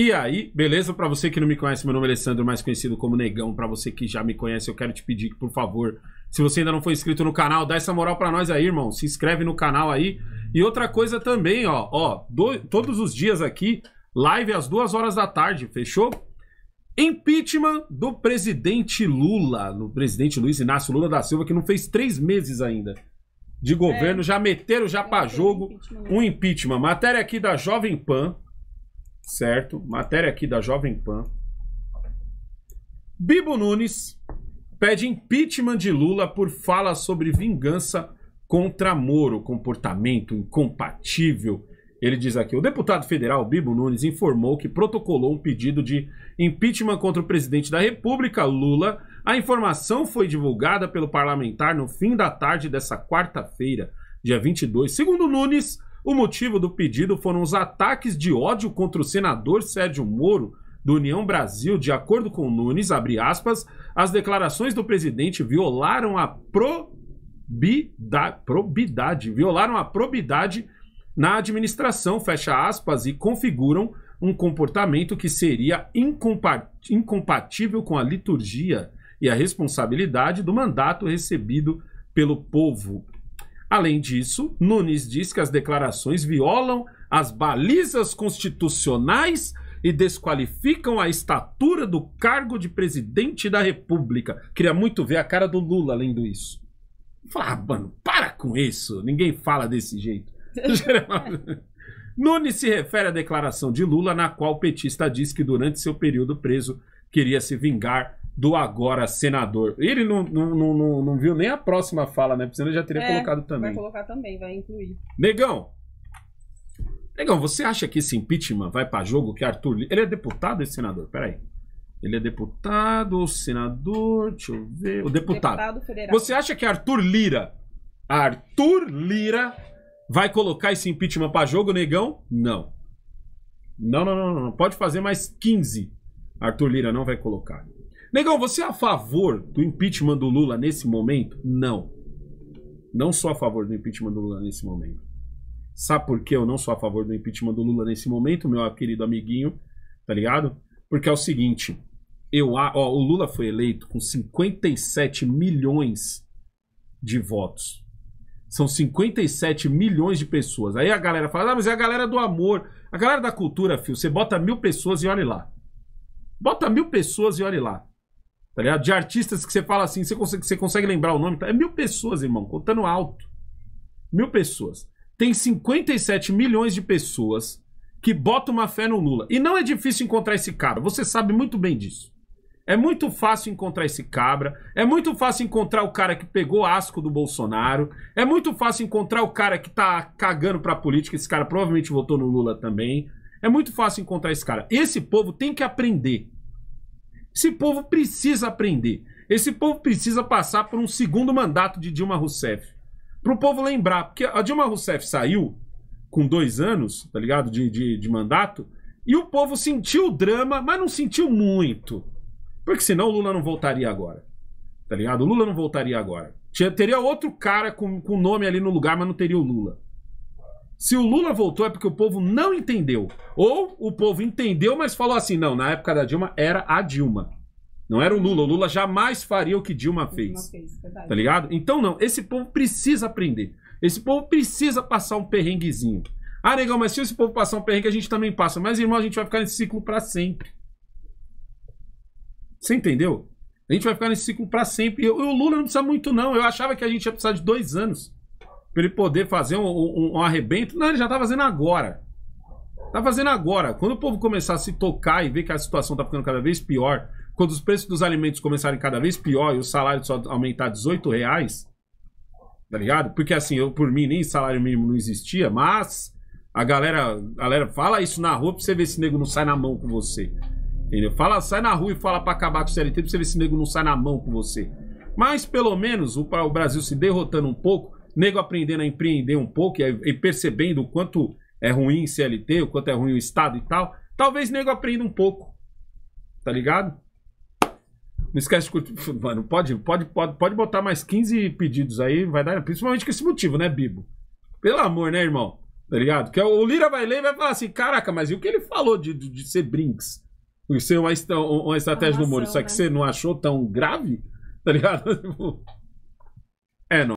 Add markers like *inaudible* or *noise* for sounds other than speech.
E aí, beleza? Para você que não me conhece, meu nome é Alessandro, mais conhecido como Negão. Para você que já me conhece, eu quero te pedir que, por favor, se você ainda não for inscrito no canal, dá essa moral para nós aí, irmão. Se inscreve no canal aí. E outra coisa também, ó, ó, do, todos os dias aqui, live às duas horas da tarde, fechou? Impeachment do presidente Lula, do presidente Luiz Inácio Lula da Silva, que não fez três meses ainda de governo, é. já meteram já para jogo né? um impeachment. Matéria aqui da Jovem Pan certo? Matéria aqui da Jovem Pan. Bibo Nunes pede impeachment de Lula por fala sobre vingança contra Moro, comportamento incompatível. Ele diz aqui: o deputado federal Bibo Nunes informou que protocolou um pedido de impeachment contra o presidente da República, Lula. A informação foi divulgada pelo parlamentar no fim da tarde dessa quarta-feira, dia 22. Segundo Nunes, o motivo do pedido foram os ataques de ódio contra o senador Sérgio Moro do União Brasil, de acordo com Nunes, abre aspas, as declarações do presidente violaram a probidade, probidade violaram a probidade na administração, fecha aspas, e configuram um comportamento que seria incompatível com a liturgia e a responsabilidade do mandato recebido pelo povo. Além disso, Nunes diz que as declarações violam as balizas constitucionais e desqualificam a estatura do cargo de presidente da República. Queria muito ver a cara do Lula lendo isso. fala ah, mano, para com isso. Ninguém fala desse jeito. *laughs* Nunes se refere à declaração de Lula, na qual o petista diz que durante seu período preso queria se vingar do agora senador. Ele não, não, não, não, viu nem a próxima fala, né? Porque ele já teria é, colocado também. Vai colocar também, vai incluir. Negão! Negão, você acha que esse impeachment vai para jogo que Arthur. Ele é deputado e senador? Peraí. Ele é deputado ou senador? Deixa eu ver. O deputado. deputado federal. Você acha que Arthur Lira. Arthur Lira vai colocar esse impeachment para jogo, negão? Não. Não, não, não, não. Pode fazer mais 15. Arthur Lira não vai colocar. Negão, você é a favor do impeachment do Lula nesse momento? Não. Não sou a favor do impeachment do Lula nesse momento. Sabe por que eu não sou a favor do impeachment do Lula nesse momento, meu querido amiguinho? Tá ligado? Porque é o seguinte, eu, ó, o Lula foi eleito com 57 milhões de votos. São 57 milhões de pessoas. Aí a galera fala, ah, mas é a galera do amor. A galera da cultura, filho, você bota mil pessoas e olhe lá. Bota mil pessoas e olhe lá tá ligado? De artistas que você fala assim, você consegue, você consegue lembrar o nome. Tá? É mil pessoas, irmão, contando alto. Mil pessoas. Tem 57 milhões de pessoas que botam uma fé no Lula. E não é difícil encontrar esse cara, você sabe muito bem disso. É muito fácil encontrar esse cabra, é muito fácil encontrar o cara que pegou asco do Bolsonaro, é muito fácil encontrar o cara que tá cagando pra política, esse cara provavelmente votou no Lula também. É muito fácil encontrar esse cara. Esse povo tem que aprender esse povo precisa aprender. Esse povo precisa passar por um segundo mandato de Dilma Rousseff. Para o povo lembrar, porque a Dilma Rousseff saiu com dois anos, tá ligado? De, de, de mandato, e o povo sentiu o drama, mas não sentiu muito. Porque senão o Lula não voltaria agora. Tá ligado? O Lula não voltaria agora. Tinha, teria outro cara com, com nome ali no lugar, mas não teria o Lula. Se o Lula voltou é porque o povo não entendeu. Ou o povo entendeu, mas falou assim: não, na época da Dilma era a Dilma. Não era o Lula. O Lula jamais faria o que Dilma fez. Dilma fez tá ligado? Então, não. Esse povo precisa aprender. Esse povo precisa passar um perrenguezinho. Ah, negão, mas se esse povo passar um perrengue, a gente também passa. Mas, irmão, a gente vai ficar nesse ciclo para sempre. Você entendeu? A gente vai ficar nesse ciclo para sempre. E o Lula não precisa muito, não. Eu achava que a gente ia precisar de dois anos para ele poder fazer um, um, um, arrebento. Não, ele já tá fazendo agora. Tá fazendo agora. Quando o povo começar a se tocar e ver que a situação tá ficando cada vez pior, quando os preços dos alimentos começarem cada vez pior e o salário só aumentar 18 reais, tá ligado? Porque assim, eu por mim nem salário mínimo não existia, mas a galera, a galera fala isso na rua pra você ver se nego não sai na mão com você. Entendeu? Fala, sai na rua e fala pra acabar com o CLT pra você ver se nego não sai na mão com você. Mas pelo menos o, o Brasil se derrotando um pouco, nego aprendendo a empreender um pouco e, e percebendo o quanto é ruim CLT, o quanto é ruim o Estado e tal, talvez nego aprenda um pouco. Tá ligado? Não esquece de curtir. Mano, pode, pode, pode, pode botar mais 15 pedidos aí, vai dar. Principalmente com esse motivo, né, Bibo? Pelo amor, né, irmão? Tá ligado? Que é o Lira vai ler e vai falar assim: caraca, mas e o que ele falou de, de, de ser brinks? De ser uma, uma estratégia do humor? Só que né? você não achou tão grave? *laughs* Tá ligado? Tipo, é, não.